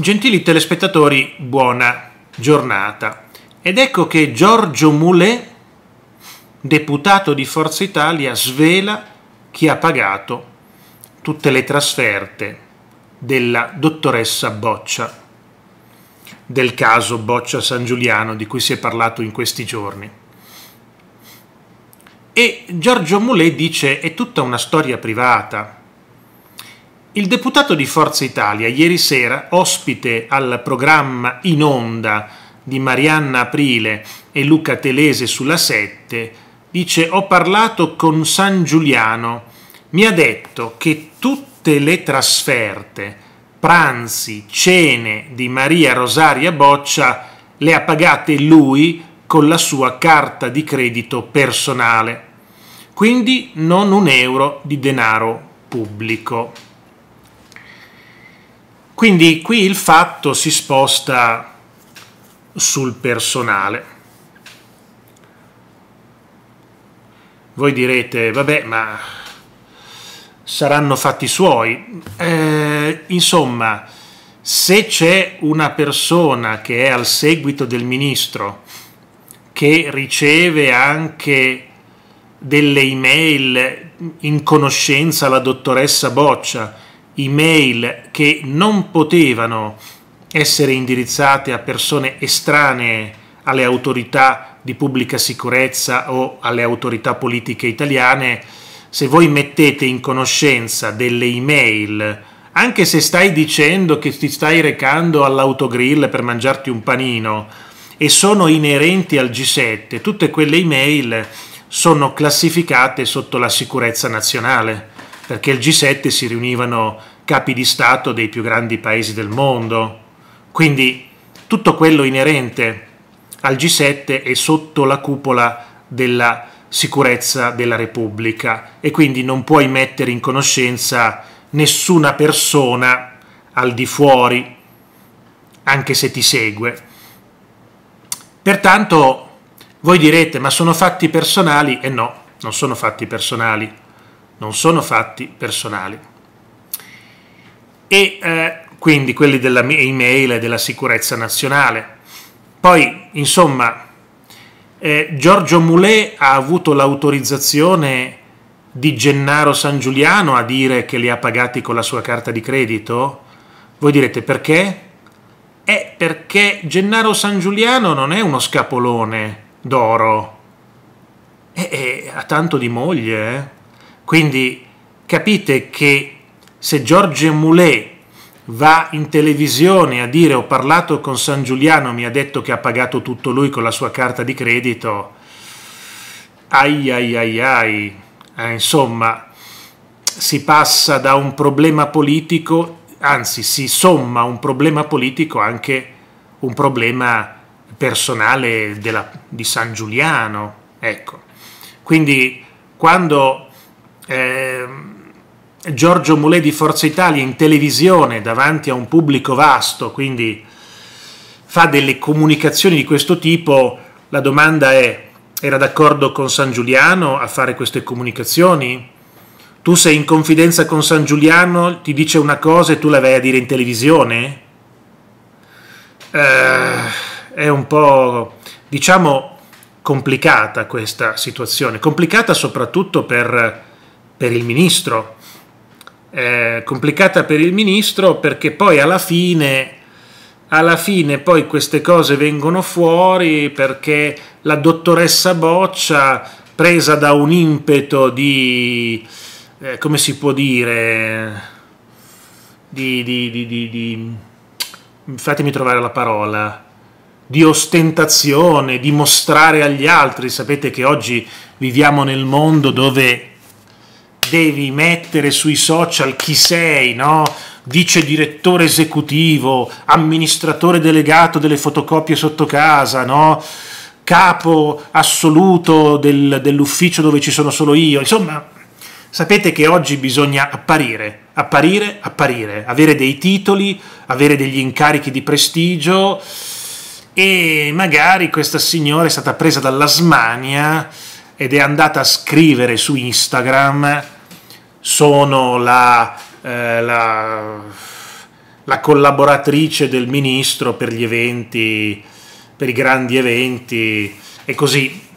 Gentili telespettatori, buona giornata. Ed ecco che Giorgio Mulè, deputato di Forza Italia, svela chi ha pagato tutte le trasferte della dottoressa Boccia, del caso Boccia San Giuliano di cui si è parlato in questi giorni. E Giorgio Mulè dice è tutta una storia privata, il deputato di Forza Italia ieri sera, ospite al programma In Onda di Marianna Aprile e Luca Telese sulla 7, dice ho parlato con San Giuliano, mi ha detto che tutte le trasferte, pranzi, cene di Maria Rosaria Boccia le ha pagate lui con la sua carta di credito personale, quindi non un euro di denaro pubblico. Quindi qui il fatto si sposta sul personale. Voi direte, vabbè, ma saranno fatti suoi. Eh, insomma, se c'è una persona che è al seguito del ministro, che riceve anche delle email in conoscenza la dottoressa Boccia, email che non potevano essere indirizzate a persone estranee alle autorità di pubblica sicurezza o alle autorità politiche italiane, se voi mettete in conoscenza delle email, anche se stai dicendo che ti stai recando all'autogrill per mangiarti un panino e sono inerenti al G7, tutte quelle email sono classificate sotto la sicurezza nazionale perché il G7 si riunivano capi di Stato dei più grandi paesi del mondo, quindi tutto quello inerente al G7 è sotto la cupola della sicurezza della Repubblica e quindi non puoi mettere in conoscenza nessuna persona al di fuori, anche se ti segue. Pertanto voi direte ma sono fatti personali? E eh no, non sono fatti personali non sono fatti personali. E eh, quindi quelli della email e della sicurezza nazionale. Poi, insomma, eh, Giorgio Moulet ha avuto l'autorizzazione di Gennaro San Giuliano a dire che li ha pagati con la sua carta di credito? Voi direte perché? È perché Gennaro San Giuliano non è uno scapolone d'oro. E, eh, e eh, ha tanto di moglie, eh? Quindi capite che se Giorgio Moulet va in televisione a dire ho parlato con San Giuliano, mi ha detto che ha pagato tutto lui con la sua carta di credito, ai ai ai ai, eh, insomma si passa da un problema politico, anzi si somma un problema politico anche un problema personale della, di San Giuliano, ecco. Quindi quando eh, Giorgio Mulè di Forza Italia in televisione davanti a un pubblico vasto, quindi fa delle comunicazioni di questo tipo, la domanda è era d'accordo con San Giuliano a fare queste comunicazioni? Tu sei in confidenza con San Giuliano, ti dice una cosa e tu la vai a dire in televisione? Eh, è un po', diciamo, complicata questa situazione, complicata soprattutto per per il ministro. Eh, complicata per il ministro perché poi alla fine, alla fine poi queste cose vengono fuori perché la dottoressa Boccia, presa da un impeto di, eh, come si può dire, di, di, di, fatemi trovare la parola, di ostentazione, di mostrare agli altri, sapete che oggi viviamo nel mondo dove devi mettere sui social chi sei, no? vice direttore esecutivo, amministratore delegato delle fotocopie sotto casa, no? capo assoluto del, dell'ufficio dove ci sono solo io. Insomma, sapete che oggi bisogna apparire, apparire, apparire, avere dei titoli, avere degli incarichi di prestigio e magari questa signora è stata presa dalla smania ed è andata a scrivere su Instagram sono la, eh, la, la, collaboratrice del ministro per gli eventi, per i grandi eventi e così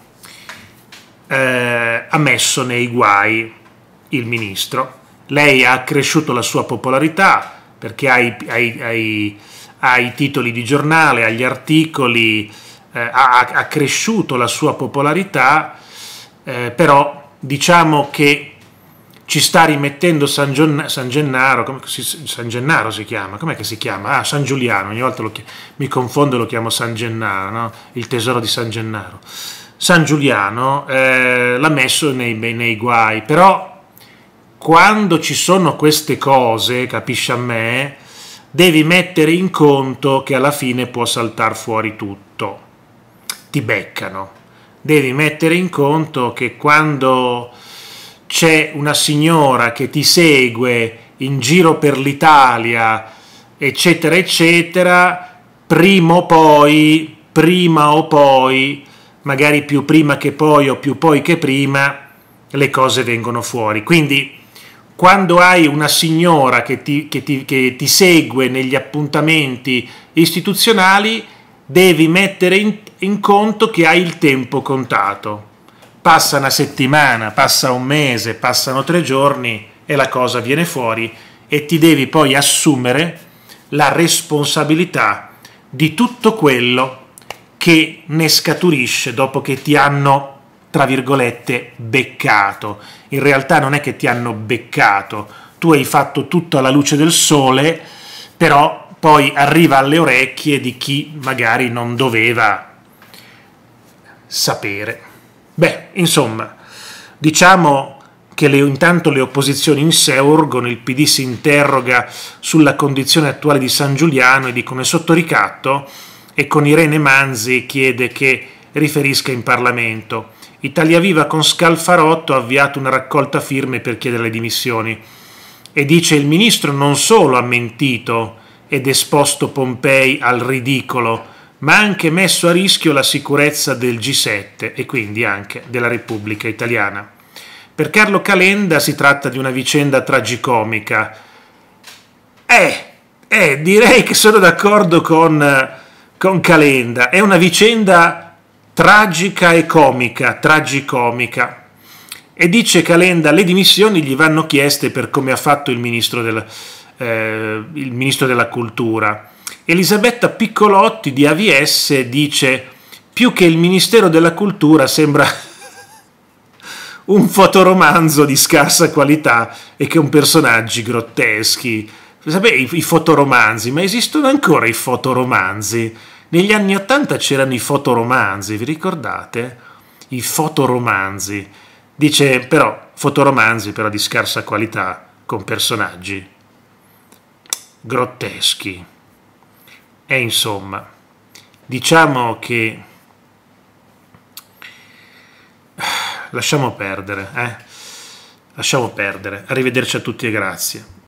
eh, ha messo nei guai il ministro. Lei ha accresciuto la sua popolarità perché ha i, ha i, ha i, ha i titoli di giornale, ha gli articoli, eh, ha cresciuto la sua popolarità, eh, però diciamo che ci sta rimettendo San, Gion- San Gennaro, si, San Gennaro si chiama, com'è che si chiama? Ah, San Giuliano, ogni volta chiamo, mi confondo e lo chiamo San Gennaro, no? il tesoro di San Gennaro. San Giuliano eh, l'ha messo nei, nei guai, però quando ci sono queste cose, capisci a me, devi mettere in conto che alla fine può saltare fuori tutto, ti beccano, devi mettere in conto che quando c'è una signora che ti segue in giro per l'Italia, eccetera, eccetera, prima o poi, prima o poi, magari più prima che poi o più poi che prima, le cose vengono fuori. Quindi quando hai una signora che ti, che ti, che ti segue negli appuntamenti istituzionali, devi mettere in, in conto che hai il tempo contato passa una settimana, passa un mese, passano tre giorni e la cosa viene fuori e ti devi poi assumere la responsabilità di tutto quello che ne scaturisce dopo che ti hanno, tra virgolette, beccato. In realtà non è che ti hanno beccato, tu hai fatto tutto alla luce del sole, però poi arriva alle orecchie di chi magari non doveva sapere. Beh, insomma, diciamo che le, intanto le opposizioni in sé inseurgono, il PD si interroga sulla condizione attuale di San Giuliano e dicono è sotto ricatto e con Irene Manzi chiede che riferisca in Parlamento. Italia Viva con Scalfarotto ha avviato una raccolta firme per chiedere le dimissioni e dice il ministro non solo ha mentito ed esposto Pompei al ridicolo, ma ha anche messo a rischio la sicurezza del G7 e quindi anche della Repubblica Italiana. Per Carlo Calenda si tratta di una vicenda tragicomica. Eh, eh direi che sono d'accordo con, con Calenda. È una vicenda tragica e comica, tragicomica e dice Calenda le dimissioni gli vanno chieste per come ha fatto il ministro, del, eh, il ministro della cultura. Elisabetta Piccolotti di AVS dice più che il Ministero della Cultura sembra un fotoromanzo di scarsa qualità e che un personaggi grotteschi. Sapete, i, i fotoromanzi, ma esistono ancora i fotoromanzi? Negli anni Ottanta c'erano i fotoromanzi, vi ricordate? I fotoromanzi. Dice però, fotoromanzi però di scarsa qualità, con personaggi grotteschi. E insomma, diciamo che lasciamo perdere, eh? Lasciamo perdere. Arrivederci a tutti e grazie.